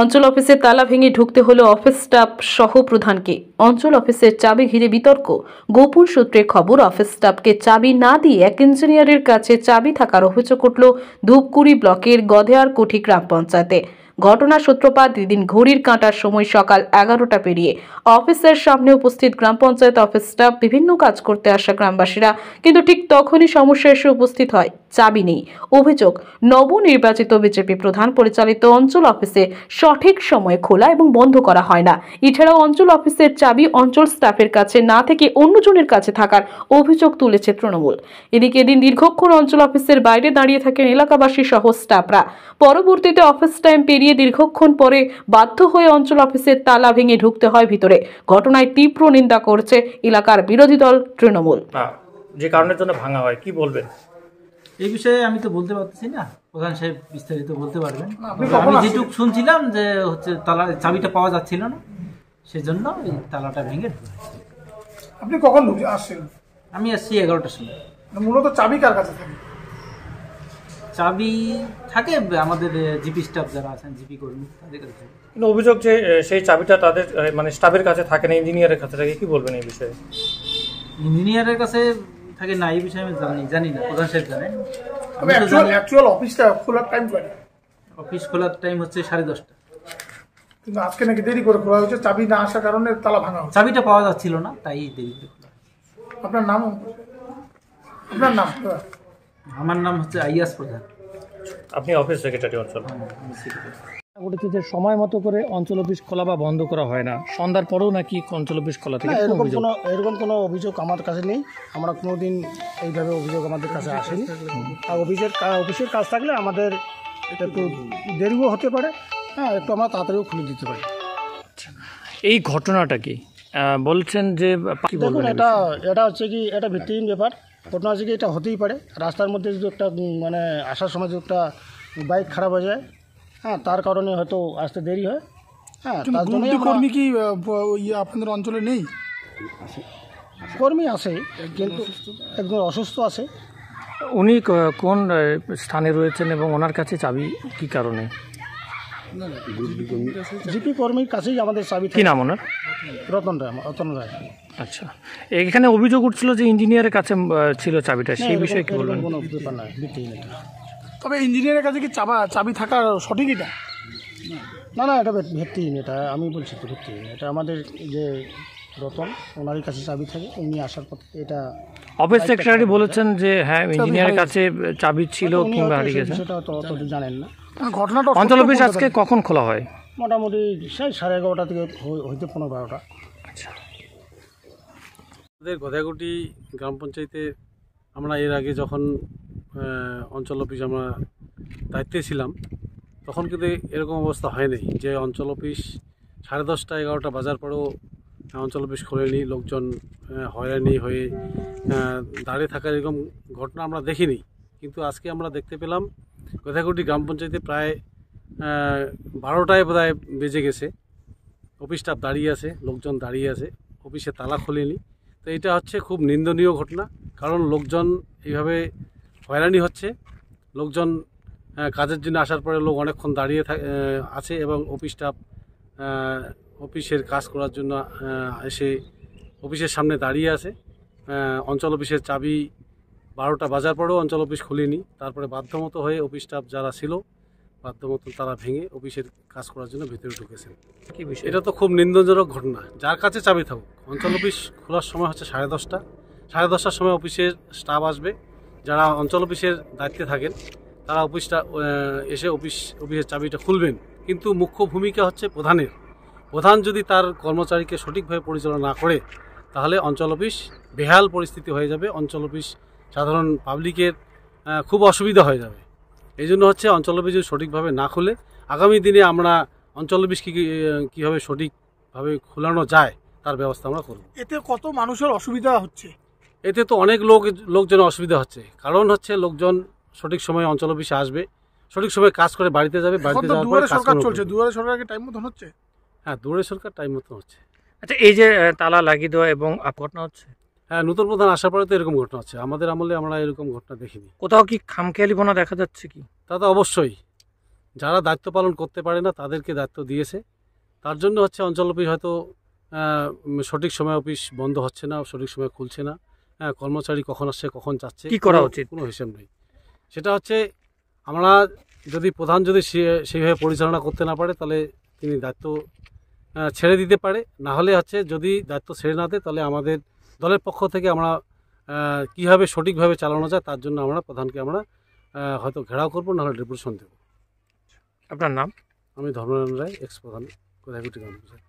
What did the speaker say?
অঞ্চল অফিসে তালা ভেঙে ঢুকতে হলো অফিস স্টাফ সহ প্রধানকে অঞ্চল অফিসের চাবি ঘিরে বিতর্ক গোপন সূত্রে খবর অফিস স্টাফকে চাবি না দিয়ে এক ইঞ্জিনিয়ারের কাছে চাবি থাকার অভিযোগ উঠল ধূপকুড়ি ব্লকের গধেয়ার কোঠি গ্রাম পঞ্চায়েতে ঘটনার সূত্রপাত দিন ঘড়ির কাঁটার সময় সকাল এগারোটা পেরিয়ে অফিসের সামনে উপস্থিত গ্রাম পঞ্চায়েত অফিস স্টাফ বিভিন্ন কাজ করতে আসা গ্রামবাসীরা কিন্তু ঠিক তখনই সমস্যা এসে উপস্থিত হয় চাবি নেই অভিযোগ নবনির্বাচিত বিজেপি প্রধান পরিচালিত অঞ্চল অফিসে সঠিক সময়ে খোলা এবং বন্ধ করা হয় না এছাড়াও অঞ্চল অফিসের চাবি অঞ্চল স্টাফের কাছে না থেকে অন্যজনের কাছে থাকার অভিযোগ তুলেছে তৃণমূল এদিকে এদিন দীর্ঘক্ষণ অঞ্চল অফিসের বাইরে দাঁড়িয়ে থাকেন এলাকাবাসী সহ স্টাফরা পরবর্তীতে অফিস টাইম পেরিয়ে পেরিয়ে দীর্ঘক্ষণ পরে বাধ্য হয়ে অঞ্চল অফিসের তালা ভেঙে ঢুকতে হয় ভিতরে ঘটনায় তীব্র নিন্দা করছে এলাকার বিরোধী দল তৃণমূল যে কারণের জন্য ভাঙা হয় কি বলবেন এই বিষয়ে আমি তো বলতে পারতেছি না প্রধান সাহেব বিস্তারিত বলতে পারবেন আমি যেটুকু শুনছিলাম যে হচ্ছে তালা চাবিটা পাওয়া যাচ্ছিল না সেজন্য এই তালাটা ভেঙে আপনি কখন আসছেন আমি আসছি এগারোটার সময় মূলত চাবি কার কাছে থাকে চাবি থাকে আমাদের জিপি স্টাফ যারা আছেন জিপি কর্মী তাদের কাছে কিন্তু অভিযোগ যে সেই চাবিটা তাদের মানে স্টাফের কাছে থাকে না ইঞ্জিনিয়ারের কাছে থাকে কি বলবেন এই বিষয়ে ইঞ্জিনিয়ারের কাছে থাকে না এই বিষয়ে আমি জানি জানি না প্রধান সাহেব জানেন অ্যাকচুয়াল অফিসটা খোলার টাইম কয়টা অফিস খোলার টাইম হচ্ছে সাড়ে দশটা কিন্তু আজকে নাকি দেরি করে খোলা হয়েছে চাবি না আসার কারণে তালা ভাঙা হচ্ছে চাবিটা পাওয়া যাচ্ছিল না তাই দেরি করে খোলা আপনার নাম আপনার নাম আমার নাম হচ্ছে আইয়াস প্রধান আপনি অফিস সেক্রেটারি অঞ্চল যে হ্যাঁ, সময় মতো করে অঞ্চল অফিস খোলা বা বন্ধ করা হয় না সন্ধ্যার পরেও নাকি অঞ্চল অফিস খোলা থাকে এরকম কোনো কোনো অভিযোগ আমার কাছে নেই আমরা কোনো দিন এইভাবে অভিযোগ আমাদের কাছে আসেনি আর অফিসের অফিসের কাজ থাকলে আমাদের এটা একটু দেরিও হতে পারে হ্যাঁ একটু আমরা তাড়াতাড়িও খুলে দিতে পারি এই ঘটনাটা কি বলছেন যে এটা এটা হচ্ছে কি এটা ভিত্তিহীন ব্যাপার ঘটনা আছে কি এটা হতেই পারে রাস্তার মধ্যে যদি একটা মানে আসার সময় যদি একটা বাইক খারাপ হয়ে যায় হ্যাঁ তার কারণে হয়তো আসতে দেরি হয় হ্যাঁ তার কর্মী কি ইয়ে আপনাদের অঞ্চলে নেই কর্মী আসে কিন্তু একজন অসুস্থ আছে উনি কোন স্থানে রয়েছেন এবং ওনার কাছে চাবি কি কারণে জিপি কর্মীর কাছেই আমাদের চাবি কি নাম ওনার রতন রায় রতন রায় আচ্ছা এখানে অভিযোগ উঠছিল যে ইঞ্জিনিয়ারের কাছে ছিল চাবিটা সেই বিষয়ে কি বলবেন তবে ইঞ্জিনিয়ারের কাছে কি চাবা চাবি থাকা সঠিক এটা না না এটা ভিত্তিহীন এটা আমি বলছি তো ভিত্তিহীন এটা আমাদের যে রতন ওনারই কাছে চাবি থাকে উনি আসার পথে এটা অফিস সেক্রেটারি বলেছেন যে হ্যাঁ ইঞ্জিনিয়ারের কাছে চাবি ছিল কিংবা হারিয়ে গেছে সেটা তো অত জানেন না হ্যাঁ, ঘটনাটা অঞ্চল অফিস আজকে কখন খোলা হয় মোটামুটি সেই সাড়ে এগারোটা থেকে হইতে পনেরো বারোটা আচ্ছা আমাদের গদাগুটি গ্রাম পঞ্চায়েতে আমরা এর আগে যখন অঞ্চল অফিস আমরা দায়িত্বে ছিলাম তখন কিন্তু এরকম অবস্থা হয়নি যে অঞ্চল অফিস সাড়ে দশটা এগারোটা বাজার পরেও অঞ্চল বেশ খোলেনি লোকজন হয়রানি হয়ে দাঁড়িয়ে থাকার এরকম ঘটনা আমরা দেখিনি কিন্তু আজকে আমরা দেখতে পেলাম কথাকুটি গ্রাম পঞ্চায়েতে প্রায় বারোটায় বোধহয় বেজে গেছে অফিস স্টাফ দাঁড়িয়ে আছে লোকজন দাঁড়িয়ে আছে অফিসে তালা খোলেনি তো এটা হচ্ছে খুব নিন্দনীয় ঘটনা কারণ লোকজন এইভাবে হয়রানি হচ্ছে লোকজন কাজের জন্য আসার পরে লোক অনেকক্ষণ দাঁড়িয়ে আছে এবং অফিস স্টাফ অফিসের কাজ করার জন্য এসে অফিসের সামনে দাঁড়িয়ে আছে অঞ্চল অফিসের চাবি বারোটা বাজার পরেও অঞ্চল অফিস খুলিনি তারপরে বাধ্যমত হয়ে অফিস স্টাফ যারা ছিল বাধ্যমত তারা ভেঙে অফিসের কাজ করার জন্য ভেতরে ঢুকেছেন এটা তো খুব নিন্দনজনক ঘটনা যার কাছে চাবি থাকুক অঞ্চল অফিস খোলার সময় হচ্ছে সাড়ে দশটা সাড়ে দশটার সময় অফিসের স্টাফ আসবে যারা অঞ্চল অফিসের দায়িত্বে থাকেন তারা অফিসটা এসে অফিস অফিসের চাবিটা খুলবেন কিন্তু মুখ্য ভূমিকা হচ্ছে প্রধানের প্রধান যদি তার কর্মচারীকে সঠিকভাবে পরিচালনা না করে তাহলে অঞ্চল অফিস বেহাল পরিস্থিতি হয়ে যাবে অঞ্চল অফিস সাধারণ পাবলিকের খুব অসুবিধা হয়ে যাবে এই জন্য হচ্ছে অঞ্চল অফিস যদি সঠিকভাবে না খুলে আগামী দিনে আমরা অঞ্চল অফিস কী কীভাবে সঠিকভাবে খোলানো যায় তার ব্যবস্থা আমরা করব এতে কত মানুষের অসুবিধা হচ্ছে এতে তো অনেক লোক লোকজন অসুবিধা হচ্ছে কারণ হচ্ছে লোকজন সঠিক সময়ে অঞ্চল অফিসে আসবে সঠিক সময়ে কাজ করে বাড়িতে যাবে বাড়িতে যাওয়ার পর কাজ চলছে দুয়ারে সরকারকে টাইম মতন হচ্ছে হ্যাঁ দৌড়ে সরকার টাইম মতো হচ্ছে আচ্ছা এই যে তালা লাগিয়ে দেওয়া এবং ঘটনা হচ্ছে হ্যাঁ নতুন প্রধান আসার পরে তো এরকম ঘটনা হচ্ছে আমাদের আমলে আমরা এরকম ঘটনা দেখিনি কোথাও কি খামখেয়ালিপনা দেখা যাচ্ছে কি তা তো অবশ্যই যারা দায়িত্ব পালন করতে পারে না তাদেরকে দায়িত্ব দিয়েছে তার জন্য হচ্ছে অঞ্চল অফিস হয়তো সঠিক সময় অফিস বন্ধ হচ্ছে না সঠিক সময় খুলছে না হ্যাঁ কর্মচারী কখন আসছে কখন যাচ্ছে কি করা উচিত কোনো হিসেব নেই সেটা হচ্ছে আমরা যদি প্রধান যদি সেইভাবে পরিচালনা করতে না পারে তাহলে তিনি দায়িত্ব ছেড়ে দিতে পারে না হলে হচ্ছে যদি দায়িত্ব ছেড়ে না দেয় তাহলে আমাদের দলের পক্ষ থেকে আমরা কীভাবে সঠিকভাবে চালানো যায় তার জন্য আমরা প্রধানকে আমরা হয়তো ঘেরাও করবো নাহলে ডেপুটেশন দেবো আপনার নাম আমি ধর্মনারায়ণ রায় এক্স প্রধান কোথায়